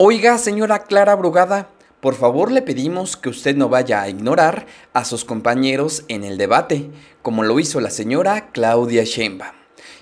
Oiga, señora Clara Brugada, por favor le pedimos que usted no vaya a ignorar a sus compañeros en el debate, como lo hizo la señora Claudia Sheinbaum.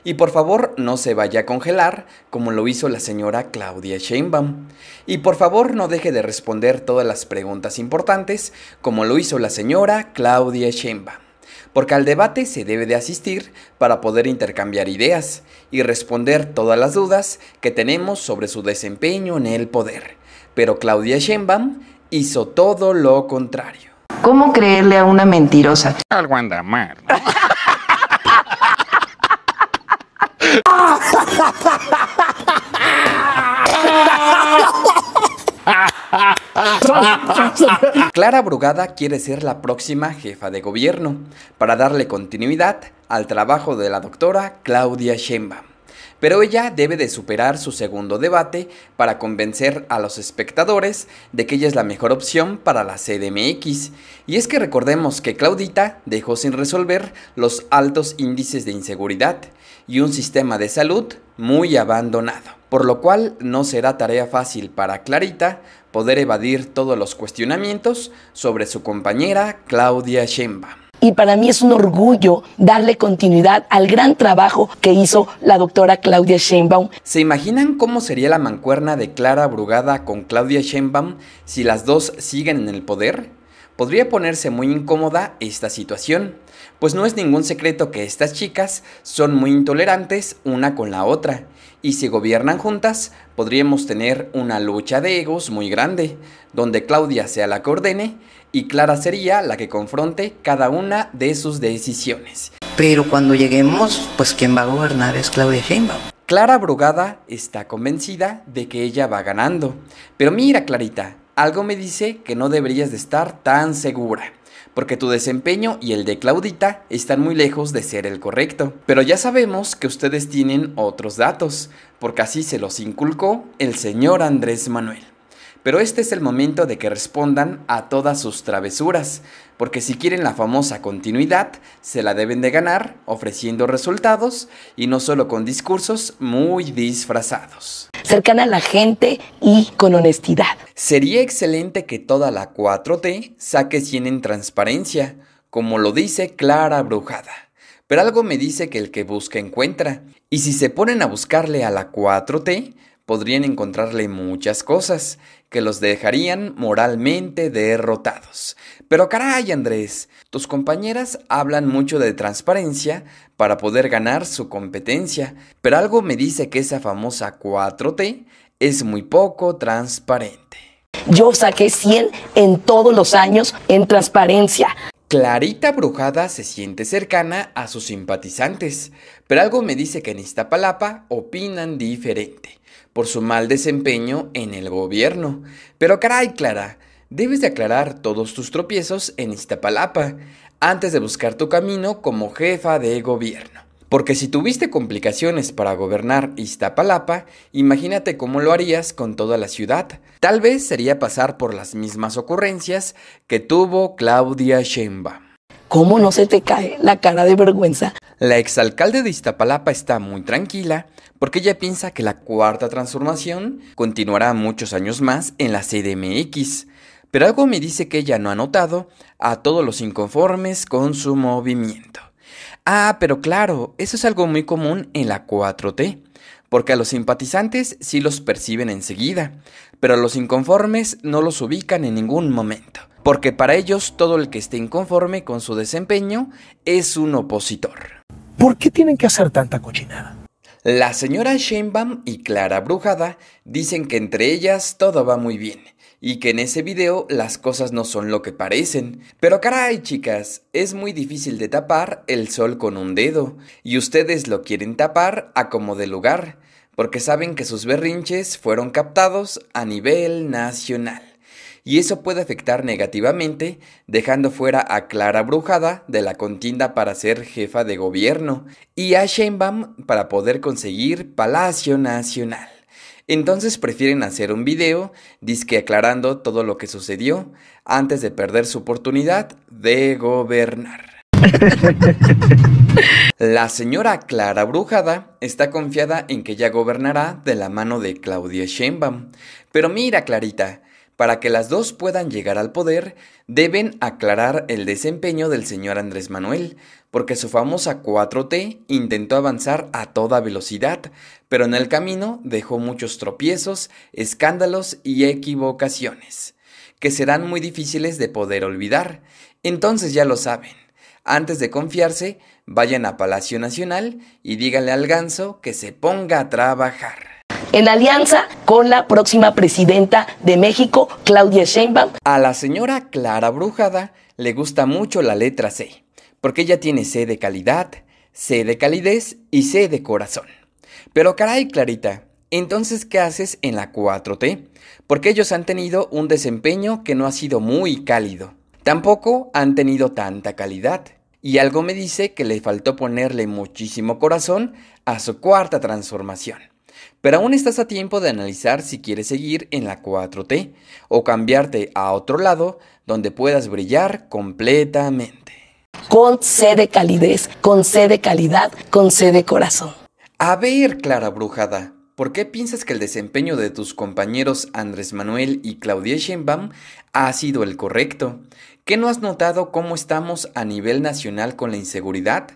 Y por favor no se vaya a congelar, como lo hizo la señora Claudia Sheinbaum. Y por favor no deje de responder todas las preguntas importantes, como lo hizo la señora Claudia Sheinbaum porque al debate se debe de asistir para poder intercambiar ideas y responder todas las dudas que tenemos sobre su desempeño en el poder. Pero Claudia Sheinbaum hizo todo lo contrario. ¿Cómo creerle a una mentirosa? Algo anda mal. Clara Brugada quiere ser la próxima jefa de gobierno para darle continuidad al trabajo de la doctora Claudia Sheinbaum. Pero ella debe de superar su segundo debate para convencer a los espectadores de que ella es la mejor opción para la CDMX. Y es que recordemos que Claudita dejó sin resolver los altos índices de inseguridad y un sistema de salud muy abandonado, por lo cual no será tarea fácil para Clarita poder evadir todos los cuestionamientos sobre su compañera Claudia Schenbaum. Y para mí es un orgullo darle continuidad al gran trabajo que hizo la doctora Claudia Sheinbaum. ¿Se imaginan cómo sería la mancuerna de Clara Brugada con Claudia Sheinbaum si las dos siguen en el poder? Podría ponerse muy incómoda esta situación, pues no es ningún secreto que estas chicas son muy intolerantes una con la otra, y si gobiernan juntas podríamos tener una lucha de egos muy grande, donde Claudia sea la que ordene y Clara sería la que confronte cada una de sus decisiones. Pero cuando lleguemos, pues quien va a gobernar es Claudia Sheinbaum. Clara Brugada está convencida de que ella va ganando. Pero mira, Clarita, algo me dice que no deberías de estar tan segura, porque tu desempeño y el de Claudita están muy lejos de ser el correcto. Pero ya sabemos que ustedes tienen otros datos, porque así se los inculcó el señor Andrés Manuel. Pero este es el momento de que respondan a todas sus travesuras, porque si quieren la famosa continuidad, se la deben de ganar ofreciendo resultados y no solo con discursos muy disfrazados cercana a la gente y con honestidad. Sería excelente que toda la 4T saque 100 en transparencia, como lo dice Clara Brujada. Pero algo me dice que el que busca encuentra. Y si se ponen a buscarle a la 4T, podrían encontrarle muchas cosas que los dejarían moralmente derrotados. Pero caray, Andrés, tus compañeras hablan mucho de transparencia para poder ganar su competencia, pero algo me dice que esa famosa 4T es muy poco transparente. Yo saqué 100 en todos los años en transparencia. Clarita Brujada se siente cercana a sus simpatizantes, pero algo me dice que en Iztapalapa opinan diferente, por su mal desempeño en el gobierno. Pero caray, Clara, debes de aclarar todos tus tropiezos en Iztapalapa, antes de buscar tu camino como jefa de gobierno. Porque si tuviste complicaciones para gobernar Iztapalapa, imagínate cómo lo harías con toda la ciudad. Tal vez sería pasar por las mismas ocurrencias que tuvo Claudia Sheinbaum. ¿Cómo no se te cae la cara de vergüenza? La exalcalde de Iztapalapa está muy tranquila porque ella piensa que la cuarta transformación continuará muchos años más en la CDMX. Pero algo me dice que ella no ha notado a todos los inconformes con su movimiento. Ah, pero claro, eso es algo muy común en la 4T, porque a los simpatizantes sí los perciben enseguida, pero a los inconformes no los ubican en ningún momento, porque para ellos todo el que esté inconforme con su desempeño es un opositor. ¿Por qué tienen que hacer tanta cochinada? La señora Sheinbaum y Clara Brujada dicen que entre ellas todo va muy bien, y que en ese video las cosas no son lo que parecen. Pero caray chicas, es muy difícil de tapar el sol con un dedo, y ustedes lo quieren tapar a como de lugar, porque saben que sus berrinches fueron captados a nivel nacional. Y eso puede afectar negativamente, dejando fuera a Clara Brujada de la contienda para ser jefa de gobierno y a Sheinbaum para poder conseguir Palacio Nacional. Entonces prefieren hacer un video, disque aclarando todo lo que sucedió, antes de perder su oportunidad de gobernar. la señora Clara Brujada está confiada en que ya gobernará de la mano de Claudia Sheinbaum. Pero mira, Clarita, para que las dos puedan llegar al poder, deben aclarar el desempeño del señor Andrés Manuel, porque su famosa 4T intentó avanzar a toda velocidad, pero en el camino dejó muchos tropiezos, escándalos y equivocaciones, que serán muy difíciles de poder olvidar. Entonces ya lo saben. Antes de confiarse, vayan a Palacio Nacional y díganle al ganso que se ponga a trabajar en alianza con la próxima presidenta de México, Claudia Sheinbaum. A la señora Clara Brujada le gusta mucho la letra C, porque ella tiene C de calidad, C de calidez y C de corazón. Pero caray, Clarita, entonces, ¿qué haces en la 4T? Porque ellos han tenido un desempeño que no ha sido muy cálido. Tampoco han tenido tanta calidad. Y algo me dice que le faltó ponerle muchísimo corazón a su cuarta transformación. Pero aún estás a tiempo de analizar si quieres seguir en la 4T o cambiarte a otro lado donde puedas brillar completamente. Con C de calidez, con C de calidad, con C de corazón. A ver, Clara Brujada, ¿por qué piensas que el desempeño de tus compañeros Andrés Manuel y Claudia Sheinbaum ha sido el correcto? ¿Qué no has notado cómo estamos a nivel nacional con la inseguridad?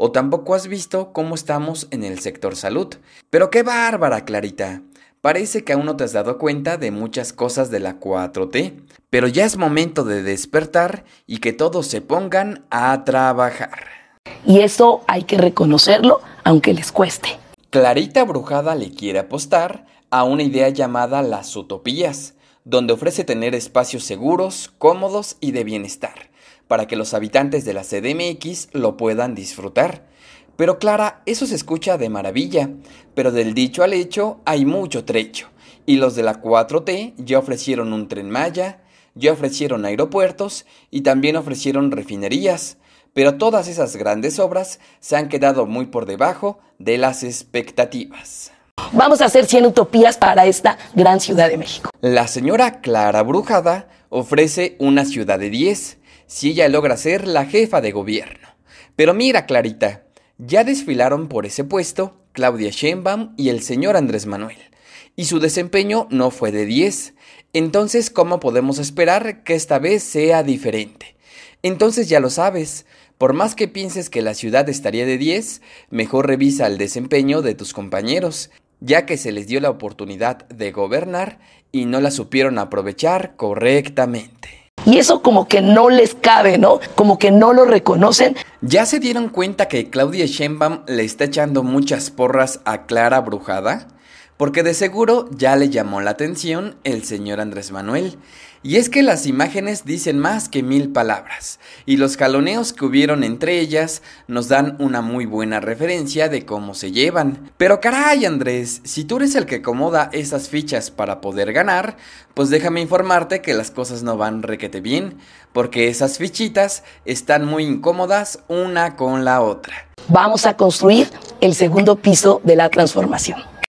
o tampoco has visto cómo estamos en el sector salud. Pero qué bárbara, Clarita. Parece que aún no te has dado cuenta de muchas cosas de la 4T, pero ya es momento de despertar y que todos se pongan a trabajar. Y eso hay que reconocerlo, aunque les cueste. Clarita Brujada le quiere apostar a una idea llamada las utopías, donde ofrece tener espacios seguros, cómodos y de bienestar para que los habitantes de la CDMX lo puedan disfrutar. Pero Clara, eso se escucha de maravilla, pero del dicho al hecho hay mucho trecho. Y los de la 4T ya ofrecieron un tren Maya, ya ofrecieron aeropuertos y también ofrecieron refinerías. Pero todas esas grandes obras se han quedado muy por debajo de las expectativas. Vamos a hacer 100 utopías para esta gran ciudad de México. La señora Clara Brujada ofrece una ciudad de 10 si ella logra ser la jefa de gobierno. Pero mira, Clarita, ya desfilaron por ese puesto Claudia Sheinbaum y el señor Andrés Manuel, y su desempeño no fue de 10. Entonces, ¿cómo podemos esperar que esta vez sea diferente? Entonces ya lo sabes, por más que pienses que la ciudad estaría de 10, mejor revisa el desempeño de tus compañeros, ya que se les dio la oportunidad de gobernar y no la supieron aprovechar correctamente. Y eso como que no les cabe, ¿no? Como que no lo reconocen. ¿Ya se dieron cuenta que Claudia Sheinbaum le está echando muchas porras a Clara Brujada? Porque de seguro ya le llamó la atención el señor Andrés Manuel. Y es que las imágenes dicen más que mil palabras, y los jaloneos que hubieron entre ellas nos dan una muy buena referencia de cómo se llevan. Pero caray Andrés, si tú eres el que acomoda esas fichas para poder ganar, pues déjame informarte que las cosas no van requete bien, porque esas fichitas están muy incómodas una con la otra. Vamos a construir el segundo piso de la transformación.